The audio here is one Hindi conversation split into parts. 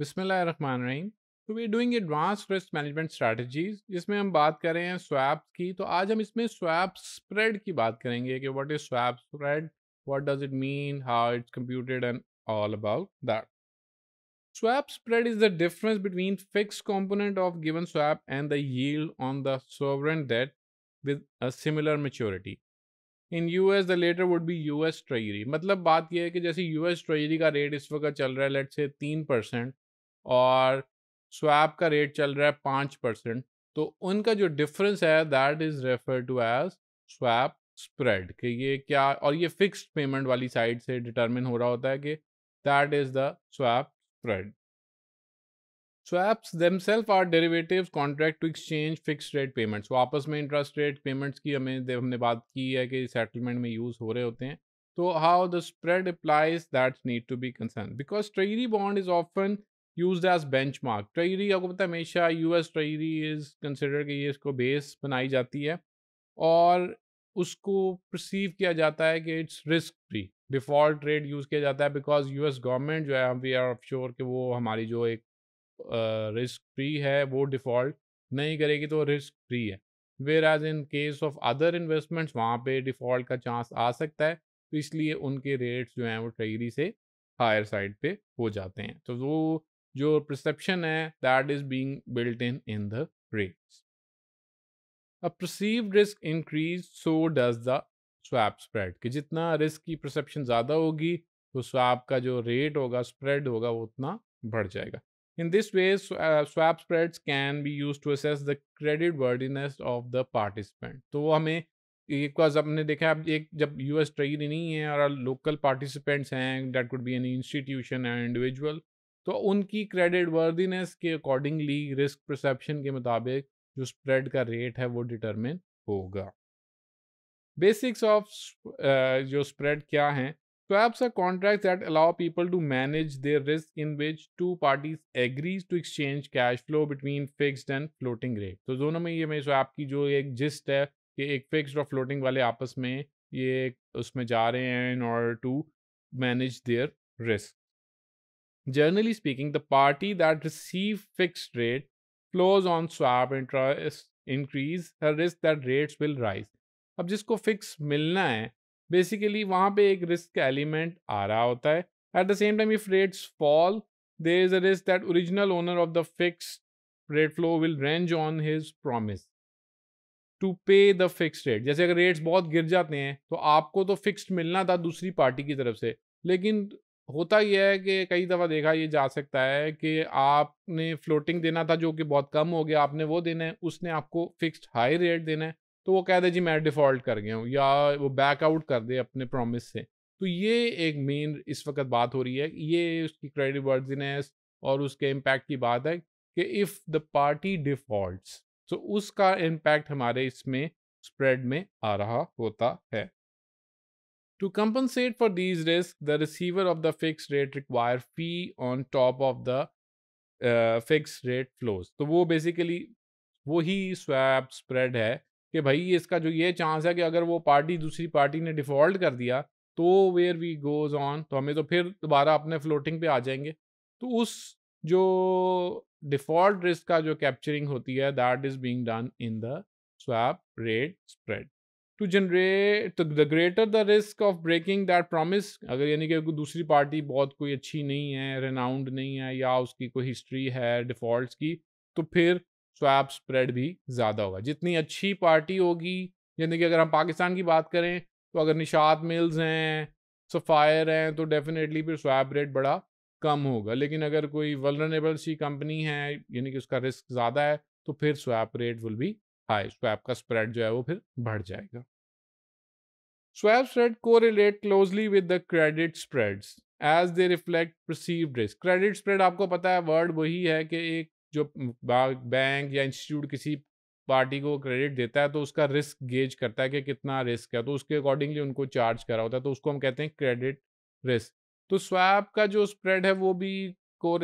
रहीम तो we doing advance risk management strategies जिसमें हम बात कर रहे हैं स्वैप की तो आज हम इसमें स्वैप स्प्रेड की बात करेंगे कि what is swap spread what does it mean how it's computed and all about that swap spread is the difference between fixed component of given swap and the yield on the sovereign debt with a similar maturity. In U S the latter would be U S treasury मतलब बात यह है कि जैसे यू एस ट्रेजरी का रेट इस वक्त चल रहा है लेट से तीन परसेंट और स्वैप का रेट चल रहा है पाँच परसेंट तो उनका जो डिफरेंस है that is refer to as swap spread कि ये क्या और ये फिक्स्ड पेमेंट वाली साइड से डिटरमिन हो रहा होता है कि that is the swap spread swaps themselves are derivatives contract to exchange fix rate payments आपस में इंटरेस्ट रेट पेमेंट्स की हमें हमने बात की है कि सेटलमेंट में यूज़ हो रहे होते हैं तो how the spread applies that need to be concern because treasury bond is often use as benchmark treasury आपको पता है हमेशा U S treasury is consider की ये इसको बेस बनाई जाती है और उसको प्रसीव किया जाता है कि it's risk free default rate use किया जाता है बिकॉज यू एस गवर्नमेंट जो है वी आर ऑफ श्योर कि वो हमारी जो एक रिस्क uh, फ्री है वो डिफ़ॉल्ट नहीं करेगी तो रिस्क फ्री है whereas in case of other investments वहाँ पे डिफ़ॉल्ट का चांस आ सकता है तो इसलिए उनके रेट्स जो हैं वो ट्रेजरी से हायर साइड पे हो जाते हैं तो वो जो प्रसप्शन है that is being built in in the rate A perceived risk increase so does the swap spread कि जितना रिस्क की परसेप्शन ज़्यादा होगी तो स्वैप का जो रेट होगा स्प्रेड होगा वो उतना बढ़ जाएगा in this way swap spreads can be use to assess the credit worthiness of the participant तो वो हमें जब हमने देखा अब एक जब यूएस ट्रेड नहीं है और लोकल पार्टिसिपेंट्स हैं that could be any institution and individual तो उनकी क्रेडिट वर्दीनेस के अकॉर्डिंगली रिस्क परसेप्शन के मुताबिक जो स्प्रेड का रेट है वो डिटरमिन होगा बेसिक्स ऑफ जो स्प्रेड क्या हैं perhaps तो a contract that allow people to manage their risk in which two parties agrees to exchange cash flow between fixed and floating rate तो दोनों में ये मैं so आपकी जो एक जिस्ट है कि एक फिक्स्ड और फ्लोटिंग वाले आपस में ये उसमें जा रहे हैं in order to manage their risk Generally speaking, the party that receive fixed rate flows on swap interest increase the risk that rates will rise. अब जिसको फिक्स मिलना है बेसिकली वहाँ पे एक रिस्क एलिमेंट आ रहा होता है at the same time if rates fall there is a risk that original owner of the fix rate flow will renege on his promise to pay the fix rate जैसे अगर रेट्स बहुत गिर जाते हैं तो आपको तो फिक्स्ड मिलना था दूसरी पार्टी की तरफ से लेकिन होता यह है कि कई दफ़ा देखा ये जा सकता है कि आपने फ्लोटिंग देना था जो कि बहुत कम हो गया आपने वो देना है उसने आपको फिक्स्ड हाई रेट देना है तो वो कह दे जी मैं डिफ़ॉल्ट कर गया हूँ या वो बैक आउट कर दे अपने प्रॉमिस से तो ये एक मेन इस वक्त बात हो रही है ये उसकी क्रेडिट वर्जीनेस और उसके इम्पैक्ट की बात है कि इफ़ द पार्टी डिफ़ॉल्ट तो उसका इम्पैक्ट हमारे इसमें स्प्रेड में आ रहा होता है To compensate for these risks, the receiver of the fixed rate require fee on top of the uh, fixed rate flows. तो वो basically ही swap spread है कि भाई इसका जो ये चांस है कि अगर वो पार्टी दूसरी पार्टी ने डिफॉल्ट कर दिया तो वेयर वी गोज ऑन तो हमें तो फिर दोबारा अपने फ्लोटिंग पे आ जाएंगे तो उस जो डिफॉल्ट रिस्क का जो कैप्चरिंग होती है that is being done in the swap rate spread to generate the greater the risk of breaking that promise अगर यानी कि दूसरी पार्टी बहुत कोई अच्छी नहीं है रेनाउंड नहीं है या उसकी कोई हिस्ट्री है डिफ़ॉल्ट की तो फिर स्वैप स्प्रेड भी ज़्यादा होगा जितनी अच्छी पार्टी होगी यानी कि अगर हम पाकिस्तान की बात करें तो अगर निशात मिल्स हैं सफ़ायर हैं तो डेफिनेटली फिर स्वैप रेट बड़ा कम होगा लेकिन अगर कोई वलरनेबल सी कंपनी है यानी कि उसका रिस्क ज़्यादा है तो फिर swap rate will be high so आपका स्प्रेड जो है वो फिर बढ़ जाएगा स्वैप स्प्रेड को relate closely with the credit spread as they reflect perceived risk credit spread आपको पता है वर्ड वही है कि एक जो बैंक या इंस्टीट्यूट किसी पार्टी को क्रेडिट देता है तो उसका रिस्क गेज करता है कि कितना रिस्क है तो उसके अकॉर्डिंगली उनको चार्ज करा होता है तो उसको हम कहते हैं क्रेडिट रिस्क तो स्वैप का जो स्प्रेड है वो भी को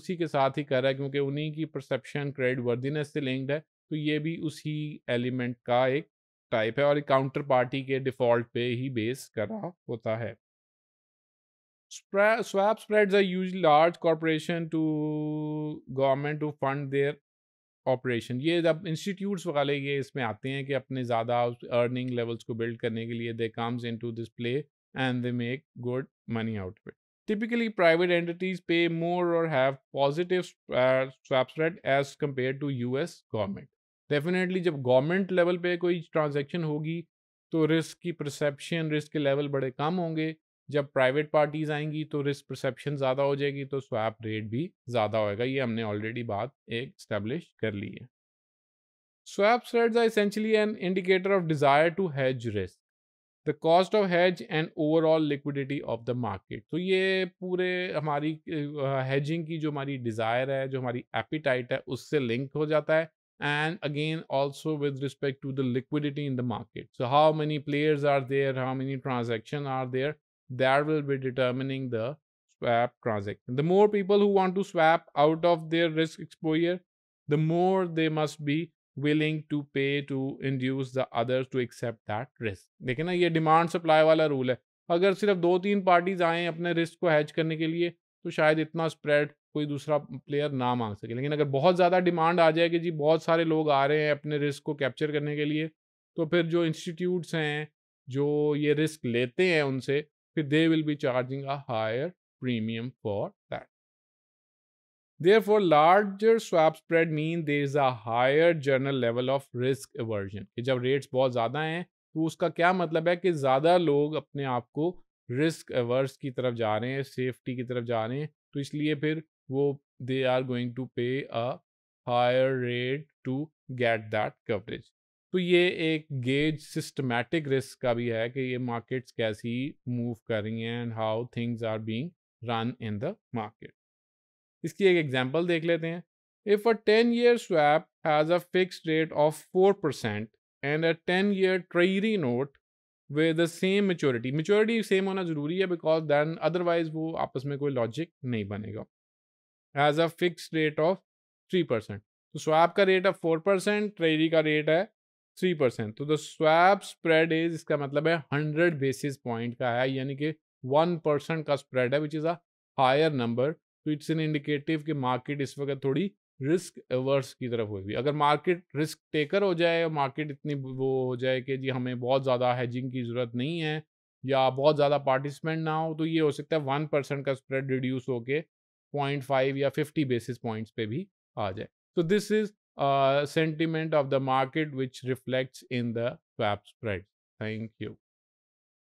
उसी के साथ ही कर रहा है क्योंकि उन्हीं की परसेप्शन क्रेडिट वर्दीनेस से लिंक्ड है तो ये भी उसी एलिमेंट का एक टाइप है और एक काउंटर पार्टी के डिफॉल्ट पे ही बेस करा होता है swap spread are use large corporation to government to fund their operation ये जब इंस्टीट्यूट्स वाले ये इसमें आते हैं कि अपने ज़्यादा उस अर्निंग लेवल्स को बिल्ड करने के लिए they comes into this play and they make good money out of it typically private entities pay more और have positive swap spread as compare to U S government definitely जब गवर्नमेंट लेवल पे कोई ट्रांजेक्शन होगी तो रिस्क की परसेप्शन रिस्क के लेवल बड़े कम होंगे जब प्राइवेट पार्टीज आएंगी तो रिस्क परसेप्शन ज़्यादा हो जाएगी तो स्वैप रेट भी ज़्यादा होएगा ये हमने ऑलरेडी बात एक स्टैब्लिश कर ली है swap spreads are essentially an indicator of desire to hedge risk the cost of hedge and overall liquidity of the market तो ये पूरे हमारी हैजिंग की जो हमारी डिज़ायर है जो हमारी एपिटाइट है उससे लिंक हो जाता है and again also with respect to the liquidity in the market so how many players are there how many transactions are there that will be determining the swap transaction the more people who want to swap out of their risk exposure the more they must be willing to pay to induce the others to accept that risk देखे ना ये demand supply वाला rule है अगर सिर्फ दो तीन parties आए अपने risk को hedge करने के लिए तो शायद इतना spread कोई दूसरा प्लेयर ना मांग सके लेकिन अगर बहुत ज़्यादा डिमांड आ जाए कि जी बहुत सारे लोग आ रहे हैं अपने रिस्क को कैप्चर करने के लिए तो फिर जो इंस्टीट्यूट्स हैं जो ये रिस्क लेते हैं उनसे फिर they will be charging a higher for that therefore larger swap spread mean there is a higher general level of risk aversion कि जब रेट्स बहुत ज़्यादा हैं तो उसका क्या मतलब है कि ज़्यादा लोग अपने आप को रिस्क एवर्स की तरफ जा रहे हैं सेफ्टी की तरफ जा रहे हैं तो इसलिए फिर वो they are going to pay a higher rate to get that coverage तो ये एक गेज सिस्टमैटिक रिस्क का भी है कि ये मार्केट्स कैसी मूव कर रही हैं and how things are being run in the market इसकी एक एग्जांपल देख लेते हैं if a ten year swap has a fix rate of four percent and a ten year treasury note with the same maturity maturity सेम होना ज़रूरी है बिकॉज दैन अदरवाइज वो आपस में कोई लॉजिक नहीं बनेगा has a fix rate of three percent तो स्वैप का रेट है फोर परसेंट ट्रेजरी का रेट है थ्री परसेंट तो द स्वैप स्प्रेड इज इसका मतलब है हंड्रेड बेसिस पॉइंट का है यानी कि वन परसेंट का स्प्रेड है which is a higher number तो इट्स एन इंडिकेटिव कि मार्केट इस वक्त थोड़ी रिस्क एवर्स की तरफ होगी अगर मार्केट रिस्क टेकर हो जाए और मार्केट इतनी वो हो जाए कि जी हमें बहुत ज़्यादा हैजिंग की ज़रूरत नहीं है या बहुत ज़्यादा पार्टिसिपेंट ना हो तो ये हो सकता है वन परसेंट का स्प्रेड रिड्यूस होकर पॉइंट फाइव या फिफ्टी बेसिस पॉइंट्स पे भी आ जाए तो this is sentiment of the market which reflects in the swap spread thank you